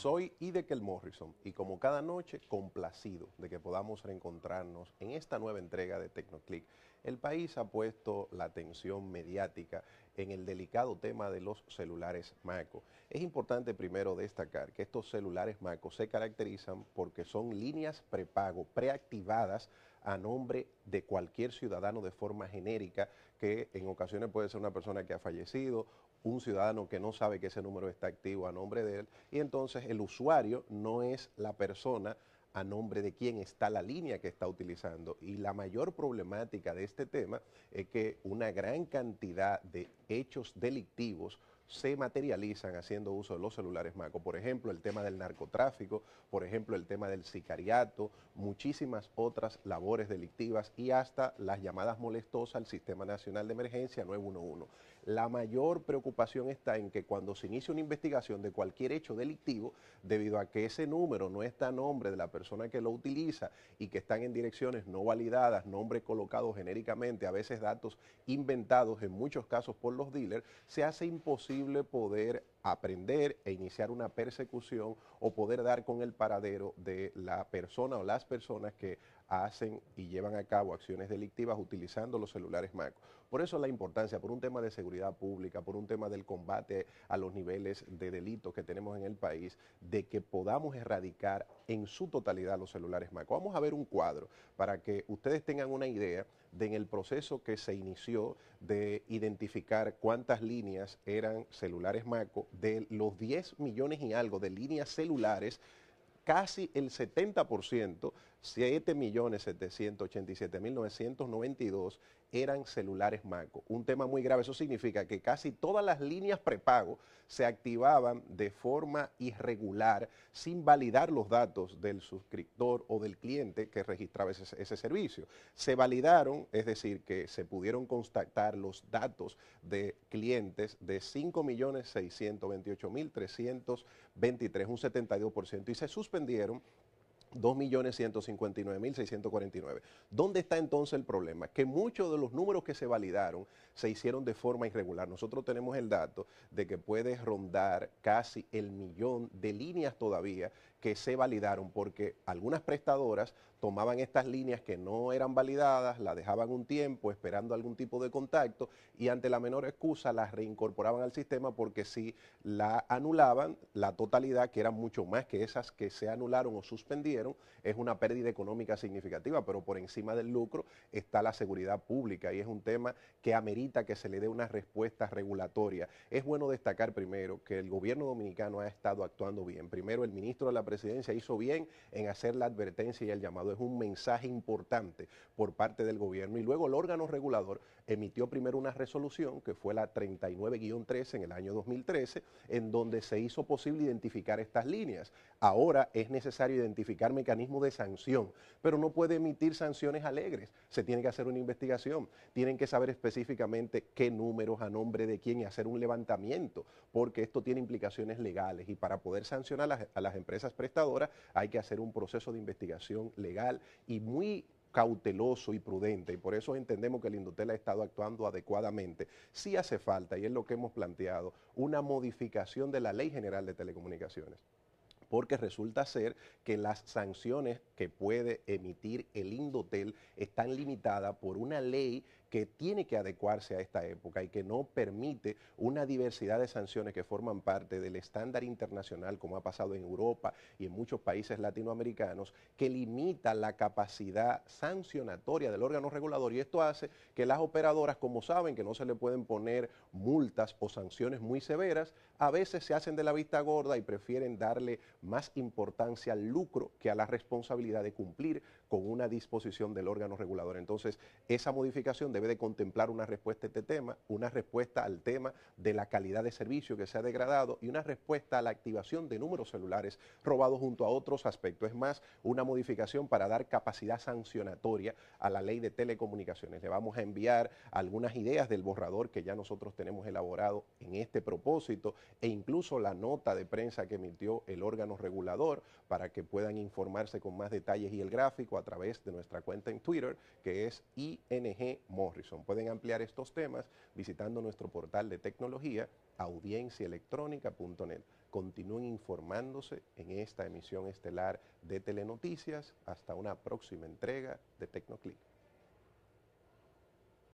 Soy Idekel Morrison y como cada noche, complacido de que podamos reencontrarnos en esta nueva entrega de TecnoClick. El país ha puesto la atención mediática en el delicado tema de los celulares macos. Es importante primero destacar que estos celulares macos se caracterizan porque son líneas prepago preactivadas a nombre de cualquier ciudadano de forma genérica, que en ocasiones puede ser una persona que ha fallecido, un ciudadano que no sabe que ese número está activo a nombre de él, y entonces el usuario no es la persona a nombre de quien está la línea que está utilizando. Y la mayor problemática de este tema es que una gran cantidad de hechos delictivos se materializan haciendo uso de los celulares MACO. Por ejemplo, el tema del narcotráfico, por ejemplo, el tema del sicariato, muchísimas otras labores delictivas y hasta las llamadas molestosas al Sistema Nacional de Emergencia 911. La mayor preocupación está en que cuando se inicia una investigación de cualquier hecho delictivo, debido a que ese número no está a nombre de la persona que lo utiliza y que están en direcciones no validadas, nombre colocado genéricamente, a veces datos inventados, en muchos casos por los dealers, se hace imposible posible poder aprender e iniciar una persecución o poder dar con el paradero de la persona o las personas que hacen y llevan a cabo acciones delictivas utilizando los celulares macos, Por eso la importancia, por un tema de seguridad pública, por un tema del combate a los niveles de delitos que tenemos en el país, de que podamos erradicar en su totalidad los celulares macos, Vamos a ver un cuadro para que ustedes tengan una idea de en el proceso que se inició de identificar cuántas líneas eran celulares macos de los 10 millones y algo de líneas celulares, casi el 70% 7.787.992 eran celulares MACO. Un tema muy grave, eso significa que casi todas las líneas prepago se activaban de forma irregular sin validar los datos del suscriptor o del cliente que registraba ese, servicio. Se validaron, es decir, que se pudieron constatar los datos de clientes de 5.628.323, un 72%, y se suspendieron 2.159.649. ¿Dónde está entonces el problema? Que muchos de los números que se validaron se hicieron de forma irregular. Nosotros tenemos el dato de que puede rondar casi el millón de líneas todavía que se validaron, porque algunas prestadoras tomaban estas líneas que no eran validadas, las dejaban un tiempo esperando algún tipo de contacto y ante la menor excusa las reincorporaban al sistema porque si la anulaban, la totalidad, que eran mucho más que esas que se anularon o suspendieron, es una pérdida económica significativa, pero por encima del lucro está la seguridad pública y es un tema que amerita que se le dé una respuesta regulatoria. Es bueno destacar primero que el gobierno dominicano ha estado actuando bien. Primero, el ministro de la presidencia hizo bien en hacer la advertencia y el llamado. Es un mensaje importante por parte del gobierno. Y luego el órgano regulador emitió primero una resolución, que fue la 39 13 en el año 2013, en donde se hizo posible identificar estas líneas. Ahora es necesario identificar mecanismos de sanción, pero no puede emitir sanciones alegres. Se tiene que hacer una investigación, tienen que saber específicamente qué números, a nombre de quién y hacer un levantamiento, porque esto tiene implicaciones legales y para poder sancionar a las, a las empresas prestadoras hay que hacer un proceso de investigación legal y muy cauteloso y prudente y por eso entendemos que el Indutel ha estado actuando adecuadamente. Sí hace falta, y es lo que hemos planteado, una modificación de la Ley General de Telecomunicaciones porque resulta ser que las sanciones que puede emitir el Indotel están limitadas por una ley que tiene que adecuarse a esta época y que no permite una diversidad de sanciones que forman parte del estándar internacional, como ha pasado en Europa y en muchos países latinoamericanos, que limita la capacidad sancionatoria del órgano regulador. Y esto hace que las operadoras, como saben que no se le pueden poner multas o sanciones muy severas, a veces se hacen de la vista gorda y prefieren darle más importancia al lucro que a la responsabilidad de cumplir con una disposición del órgano regulador. Entonces, esa modificación debe de contemplar una respuesta a este tema, una respuesta al tema de la calidad de servicio que se ha degradado y una respuesta a la activación de números celulares robados junto a otros aspectos. Es más, una modificación para dar capacidad sancionatoria a la ley de telecomunicaciones. Le vamos a enviar algunas ideas del borrador que ya nosotros tenemos elaborado en este propósito e incluso la nota de prensa que emitió el órgano regulador para que puedan informarse con más detalles y el gráfico a través de nuestra cuenta en Twitter, que es ING Morrison. Pueden ampliar estos temas visitando nuestro portal de tecnología audienciaelectrónica.net. Continúen informándose en esta emisión estelar de Telenoticias. Hasta una próxima entrega de Tecnoclick.